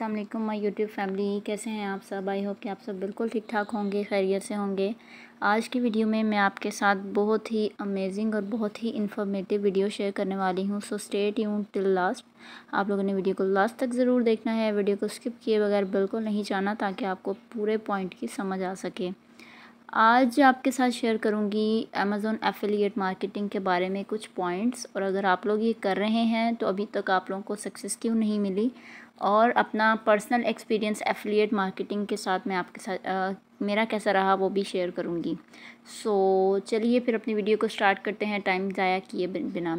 अस्सलाम वालेकुम my YouTube family कैसे हैं आप सब आई होप कि आप सब बिल्कुल ठीक ठाक होंगे खैरियत से होंगे आज की वीडियो में मैं आपके साथ बहुत ही अमेजिंग और बहुत ही इन्फॉर्मेटिव वीडियो शेयर करने वाली हूँ so stay tune till last आप लोगों ने वीडियो को लास्ट तक ज़रूर देखना है वीडियो को स्किप किए बगैर बिल्कुल नहीं जाना ताकि आपको पूरे पॉइंट की समझ आ सके आज आपके साथ शेयर करूंगी अमेज़ोन एफिलिएट मार्केटिंग के बारे में कुछ पॉइंट्स और अगर आप लोग ये कर रहे हैं तो अभी तक आप लोगों को सक्सेस क्यों नहीं मिली और अपना पर्सनल एक्सपीरियंस एफिलिएट मार्केटिंग के साथ मैं आपके साथ मेरा कैसा रहा वो भी शेयर करूँगी सो so, चलिए फिर अपनी वीडियो को स्टार्ट करते हैं टाइम ज़ाया किए बिना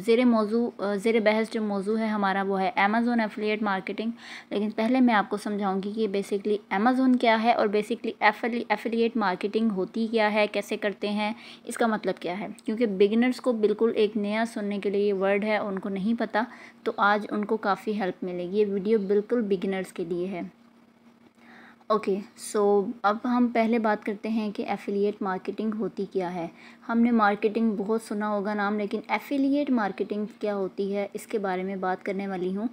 ज़ेर मौजू ज़ेर बहस जो मौजू है हमारा वो है अमेज़ोन एफिलिएट मार्केटिंग लेकिन पहले मैं आपको समझाऊँगी कि बेसिकली अमेज़ोन क्या है और बेसिकली एफिलिएट मार्केटिंग होती क्या है कैसे करते हैं इसका मतलब क्या है क्योंकि बिगिनर्स को बिल्कुल एक नया सुनने के लिए ये वर्ड है उनको नहीं पता तो आज उनको काफ़ी हेल्प मिलेगी ये वीडियो बिल्कुल बिगिनर्स के लिए है ओके okay, सो so अब हम पहले बात करते हैं कि एफ़िलिएट मार्केटिंग होती क्या है हमने मार्केटिंग बहुत सुना होगा नाम लेकिन एफ़िलिएट मार्केटिंग क्या होती है इसके बारे में बात करने वाली हूँ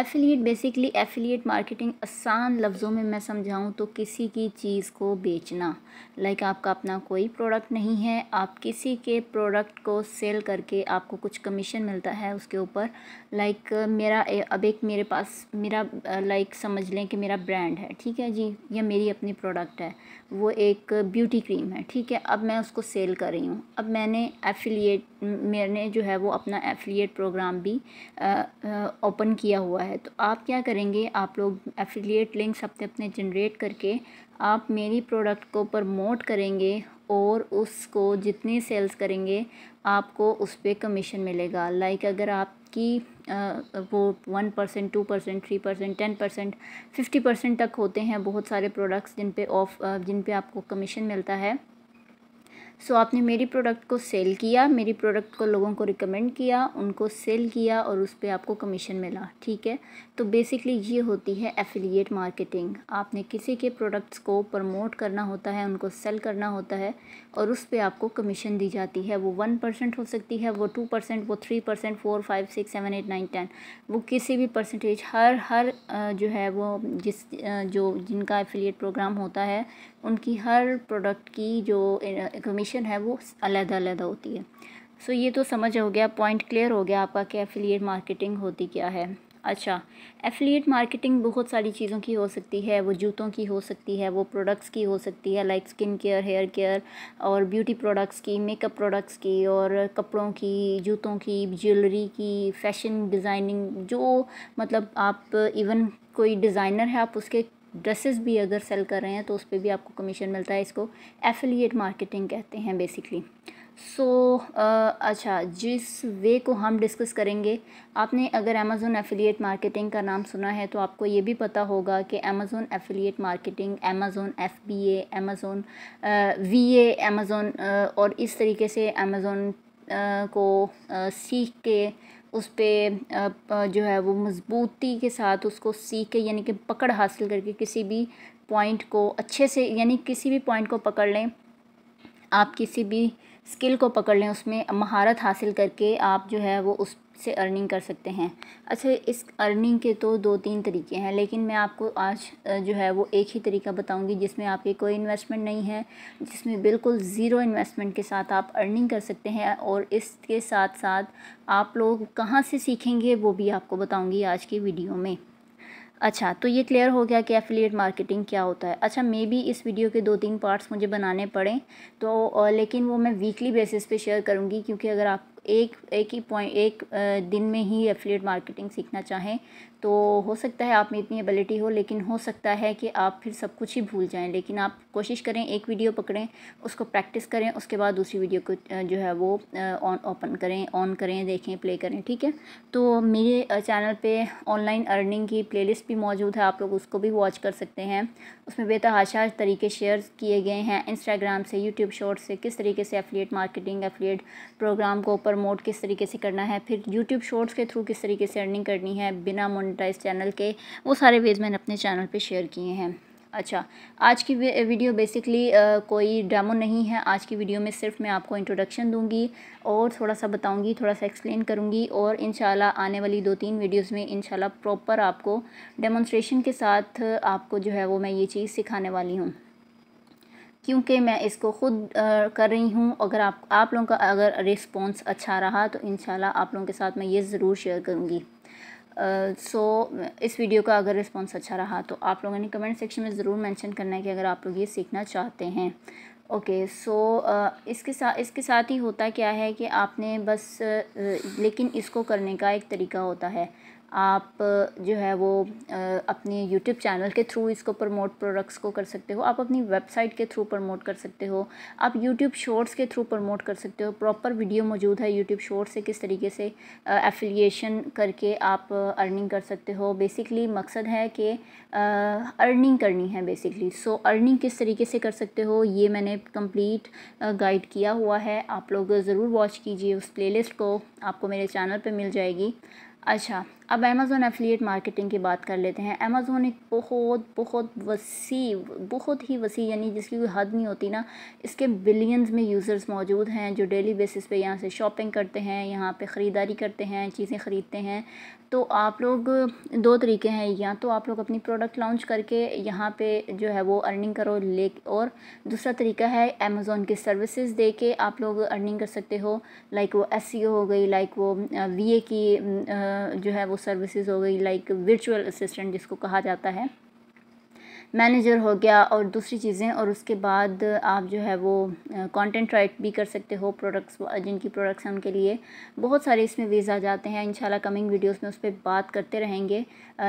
एफ़िलिएट बेसिकली एफ़िलिएट मार्केटिंग आसान लफ्ज़ों में मैं समझाऊँ तो किसी की चीज़ को बेचना लाइक आपका अपना कोई प्रोडक्ट नहीं है आप किसी के प्रोडक्ट को सेल करके आपको कुछ कमीशन मिलता है उसके ऊपर लाइक मेरा अब एक मेरे पास मेरा लाइक समझ लें कि मेरा ब्रांड है ठीक है जी या मेरी अपनी प्रोडक्ट है वो एक ब्यूटी क्रीम है ठीक है अब मैं उसको सेल कर रही हूँ अब मैंने एफिलिएट मैंने जो है वो अपना एफिलिएट प्रोग्राम भी ओपन किया हुआ है तो आप क्या करेंगे आप लोग एफिलिएट लिंक्स अपने अपने जनरेट करके आप मेरी प्रोडक्ट को प्रमोट करेंगे और उसको जितनी सेल्स करेंगे आपको उस पर कमीशन मिलेगा लाइक अगर आपकी वो one percent two percent three percent ten percent fifty percent तक होते हैं बहुत सारे प्रोडक्ट्स जिन पे ऑफ जिन पे आपको कमीशन मिलता है सो आपने मेरी प्रोडक्ट को सेल किया मेरी प्रोडक्ट को लोगों को रिकमेंड किया उनको सेल किया और उस पर आपको कमीशन मिला ठीक है तो बेसिकली ये होती है एफिलिएट मार्केटिंग आपने किसी के प्रोडक्ट्स को प्रमोट करना होता है उनको सेल करना होता है और उस पर आपको कमीशन दी जाती है वो वन परसेंट हो सकती है वो टू परसेंट वो three percent four five six seven eight nine ten वो किसी भी परसेंटेज हर हर जो है वो जिस जो जिनका एफिलिएट प्रोग्राम होता है उनकी हर प्रोडक्ट की जो कमीशन है वो अलग अलग होती है सो ये तो समझ हो गया पॉइंट क्लियर हो गया आपका कि एफिलिएट मार्केटिंग होती क्या है अच्छा एफिलिएट मार्केटिंग बहुत सारी चीज़ों की हो सकती है वो जूतों की हो सकती है वो प्रोडक्ट्स की हो सकती है like skin care hair care और ब्यूटी प्रोडक्ट्स की मेकअप प्रोडक्ट्स की और कपड़ों की जूतों की ज्वेलरी की फैशन डिज़ाइनिंग जो मतलब आप इवन कोई डिज़ाइनर है आप उसके ड्रेसेस भी अगर सेल कर रहे हैं तो उस पर भी आपको कमीशन मिलता है इसको एफिलिएट मार्केटिंग कहते हैं बेसिकली सो so, uh, अच्छा जिस वे को हम डिस्कस करेंगे आपने अगर अमेज़ोन एफिलिएट मार्केटिंग का नाम सुना है तो आपको ये भी पता होगा कि Amazon affiliate marketing Amazon F B Amazon V A Amazon और इस तरीके से अमेज़ोन uh, को uh, सीख के उस पर जो है वो मज़बूती के साथ उसको सीख के यानी कि पकड़ हासिल करके किसी भी पॉइंट को अच्छे से यानी किसी भी पॉइंट को पकड़ लें आप किसी भी स्किल को पकड़ लें उसमें महारत हासिल करके आप जो है वो उस से अर्निंग कर सकते हैं अच्छा इस अर्निंग के तो दो तीन तरीके हैं लेकिन मैं आपको आज जो है वो एक ही तरीका बताऊंगी जिसमें आपकी कोई इन्वेस्टमेंट नहीं है जिसमें बिल्कुल ज़ीरो इन्वेस्टमेंट के साथ आप अर्निंग कर सकते हैं और इसके साथ साथ आप लोग कहाँ से सीखेंगे वो भी आपको बताऊँगी आज की वीडियो में अच्छा तो ये क्लियर हो गया कि एफिलिएट मार्केटिंग क्या होता है अच्छा मे बी इस वीडियो के दो तीन पार्ट्स मुझे बनाने पड़ें तो लेकिन वो मैं वीकली बेसिस पे शेयर करूँगी क्योंकि अगर आप एक एक ही पॉइंट एक दिन में ही एफिलेट मार्केटिंग सीखना चाहें तो हो सकता है आप में इतनी एबिलिटी हो लेकिन हो सकता है कि आप फिर सब कुछ ही भूल जाएं लेकिन आप कोशिश करें एक वीडियो पकड़ें उसको प्रैक्टिस करें उसके बाद दूसरी वीडियो को जो है वो ऑन ओपन करें ऑन करें देखें प्ले करें ठीक है तो मेरे चैनल पे ऑनलाइन अर्निंग की प्लेलिस्ट भी मौजूद है आप लोग उसको भी वॉच कर सकते हैं उसमें बेतहाशा तरीके शेयर किए गए हैं इंस्टाग्राम से यूट्यूब शॉर्ट से किस तरीके से एफिलेट मार्केटिंग एफिलेट प्रोग्राम को ऊपर प्रमोट किस तरीके से करना है फिर यूट्यूब शॉर्ट्स के थ्रू किस तरीके से अर्निंग करनी है बिना मोनिटाइज चैनल के वो सारे वेज़ मैंने अपने चैनल पर शेयर किए हैं अच्छा आज की वीडियो बेसिकली आ, कोई डेमो नहीं है आज की वीडियो में सिर्फ मैं आपको इंट्रोडक्शन दूंगी और थोड़ा सा बताऊंगी थोड़ा सा एक्सप्लेन करूंगी और इन आने वाली दो तीन वीडियोस में इन प्रॉपर आपको डेमोन्स्ट्रेशन के साथ आपको जो है वो मैं ये चीज़ सिखाने वाली हूँ क्योंकि मैं इसको ख़ुद कर रही हूँ अगर आप आप लोगों का अगर रिस्पॉन्स अच्छा रहा तो इन आप लोगों के साथ मैं ये ज़रूर शेयर करूँगी सो uh, so, इस वीडियो का अगर रिस्पॉन्स अच्छा रहा तो आप लोगों ने कमेंट सेक्शन में ज़रूर मेंशन करना है कि अगर आप लोग ये सीखना चाहते हैं okay okay, so so, uh, इसके साथ इसके साथ ही होता क्या है कि आपने बस uh, लेकिन इसको करने का एक तरीका होता है आप जो है वो अपने यूट्यूब चैनल के थ्रू इसको प्रमोट प्रोडक्ट्स को कर सकते हो आप अपनी वेबसाइट के थ्रू प्रमोट कर सकते हो आप यूट्यूब शॉर्ट्स के थ्रू प्रमोट कर सकते हो प्रॉपर वीडियो मौजूद है यूट्यूब शॉर्ट्स से किस तरीके से एफिलिएशन करके आप अर्निंग कर सकते हो बेसिकली मकसद है कि अर्निंग करनी है बेसिकली सो अर्निंग किस तरीके से कर सकते हो ये मैंने कम्प्लीट गाइड किया हुआ है आप लोग ज़रूर वॉच कीजिए उस प्ले को आपको मेरे चैनल पर मिल जाएगी अच्छा अब अमेज़ोन एफिलिएट मार्केटिंग की बात कर लेते हैं अमेज़ोन एक बहुत बहुत वसी बहुत ही वसी यानी जिसकी कोई हद नहीं होती ना इसके बिलियंस में यूज़र्स मौजूद हैं जो डेली बेसिस पे यहाँ से शॉपिंग करते हैं यहाँ पे ख़रीदारी करते हैं चीज़ें ख़रीदते हैं तो आप लोग दो तरीके हैं या तो आप लोग अपनी प्रोडक्ट लॉन्च करके यहाँ पे जो है वो अर्निंग करो ले और दूसरा तरीका है अमेज़ोन की सर्विसेज दे के आप लोग अर्निंग कर सकते हो लाइक वो एस e हो गई लाइक वो वी की जो है वो सर्विसेज हो गई लाइक वर्चुअल असिस्टेंट जिसको कहा जाता है मैनेजर हो गया और दूसरी चीज़ें और उसके बाद आप जो है वो कंटेंट राइट भी कर सकते हो प्रोडक्ट्स जिनकी प्रोडक्ट्स हैं उनके लिए बहुत सारे इसमें वीज़ आ जाते हैं इंशाल्लाह कमिंग वीडियोस में उस पर बात करते रहेंगे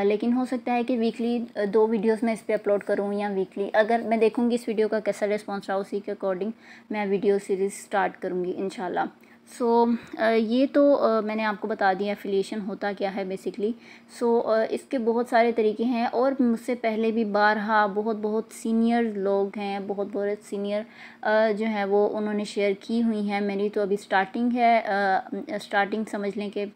लेकिन हो सकता है कि वीकली दो वीडियोस में इस पर अपलोड करूँ या वीकली अगर मैं देखूँगी इस वीडियो का कैसा रिस्पॉन्स रहा उसी के अकॉर्डिंग मैं वीडियो सीरीज़ स्टार्ट करूँगी इनशाला सो so, ये तो मैंने आपको बता दिया एफिलिएशन होता क्या है बेसिकली सो so, इसके बहुत सारे तरीके हैं और मुझसे पहले भी बारहा बहुत बहुत सीनियर लोग हैं बहुत बहुत सीनियर जो है वो उन्होंने शेयर की हुई हैं मेरी तो अभी स्टार्टिंग है स्टार्टिंग समझ लें कि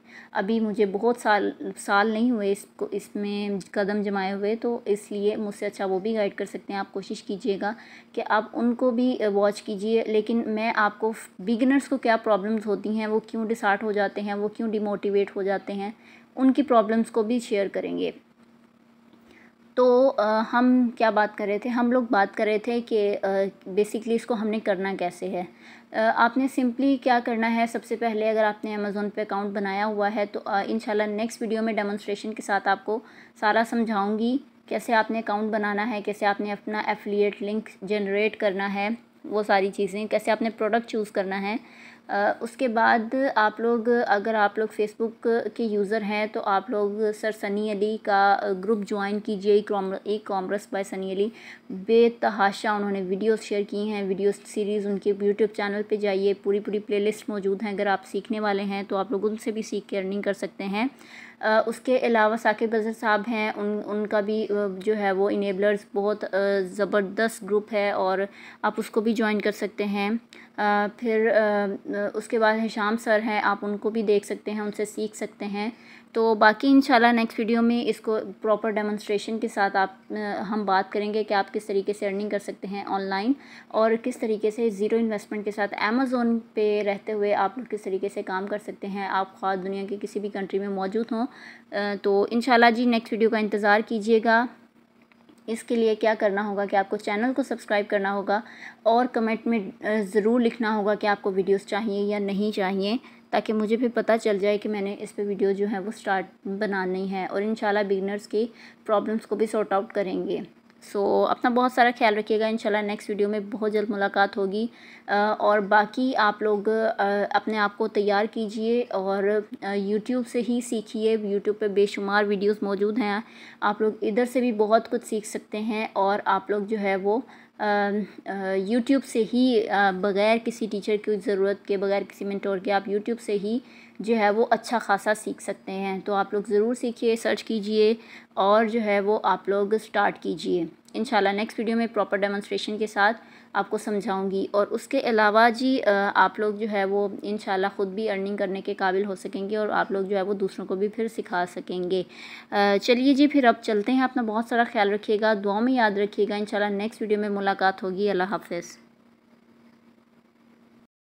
अभी मुझे बहुत साल साल नहीं हुए इसको इसमें कदम जमाए हुए तो इसलिए मुझसे अच्छा वो भी गाइड कर सकते हैं आप कोशिश कीजिएगा कि आप उनको भी वॉच कीजिए लेकिन मैं आपको बिगिनर्स को क्या प्रॉब्लम प्रॉब्लम्स होती हैं वो क्यों डिसार्ट हो जाते हैं वो क्यों डिमोटिवेट हो जाते हैं उनकी प्रॉब्लम्स को भी शेयर करेंगे तो आ, हम क्या बात कर रहे थे हम लोग बात कर रहे थे कि बेसिकली इसको हमने करना कैसे है आ, आपने सिंपली क्या करना है सबसे पहले अगर आपने अमेज़ोन पे अकाउंट बनाया हुआ है तो इन नेक्स्ट वीडियो में डेमोन्स्ट्रेशन के साथ आपको सारा समझाऊँगी कैसे आपने अकाउंट बनाना है कैसे आपने अपना एफिलिएट लिंक जनरेट करना है वो सारी चीज़ें कैसे आपने प्रोडक्ट चूज़ करना है उसके बाद आप लोग अगर आप लोग फेसबुक के यूज़र हैं तो आप लोग सर सनी अली का ग्रुप ज्वाइन कीजिए e commerce by Sunny Ali बेतहाशा उन्होंने वीडियोस शेयर की हैं वीडियो सीरीज़ उनके यूट्यूब चैनल पे जाइए पूरी पूरी प्लेलिस्ट मौजूद हैं अगर आप सीखने वाले हैं तो आप लोग उनसे भी सीख के अर्निंग कर सकते हैं उसके अलावा साकिब अज़र साहब हैं उन उनका भी जो है वो इनेबलर्स बहुत ज़बरदस्त ग्रुप है और आप उसको भी ज्वाइन कर सकते हैं फिर उसके बाद हिशाम सर हैं आप उनको भी देख सकते हैं उनसे सीख सकते हैं तो बाकी इंशाल्लाह नेक्स्ट वीडियो में इसको प्रॉपर डेमोन्स्ट्रेशन के साथ आप हम बात करेंगे कि आप किस तरीके से अर्निंग कर सकते हैं ऑनलाइन और किस तरीके से ज़ीरो इन्वेस्टमेंट के साथ अमेज़ोन पे रहते हुए आप लोग किस तरीके से काम कर सकते हैं आप ख़ास दुनिया की किसी भी कंट्री में मौजूद हों तो इन जी नेक्स्ट वीडियो का इंतज़ार कीजिएगा इसके लिए क्या करना होगा कि आपको चैनल को सब्सक्राइब करना होगा और कमेंट में ज़रूर लिखना होगा कि आपको वीडियोस चाहिए या नहीं चाहिए ताकि मुझे भी पता चल जाए कि मैंने इस पर वीडियो जो है वो स्टार्ट बनानी है और इन बिगनर्स की प्रॉब्लम्स को भी सॉर्ट आउट करेंगे सो so, अपना बहुत सारा ख्याल रखिएगा इंशाल्लाह नेक्स्ट वीडियो में बहुत जल्द मुलाकात होगी और बाकी आप लोग अपने आप को तैयार कीजिए और यूट्यूब से ही सीखिए यूट्यूब पे बेशुमार वीडियोस मौजूद हैं आप लोग इधर से भी बहुत कुछ सीख सकते हैं और आप लोग जो है वो यूट्यूब से ही बग़ैर किसी टीचर की ज़रूरत के बग़ैर किसी मेंटोर के आप यूट्यूब से ही जो है वो अच्छा खासा सीख सकते हैं तो आप लोग ज़रूर सीखिए सर्च कीजिए और जो है वो आप लोग स्टार्ट कीजिए इन नेक्स्ट वीडियो में प्रॉपर डेमोन्स्ट्रेशन के साथ आपको समझाऊंगी और उसके अलावा जी आप लोग जो है वो इन ख़ुद भी अर्निंग करने के काबिल हो सकेंगे और आप लोग जो है वो दूसरों को भी फिर सिखा सकेंगे चलिए जी फिर अब चलते हैं अपना बहुत सारा ख्याल रखिएगा दुआ में याद रखिएगा इन नेक्स्ट वीडियो में मुलाकात होगी अल्लाह हाफिज़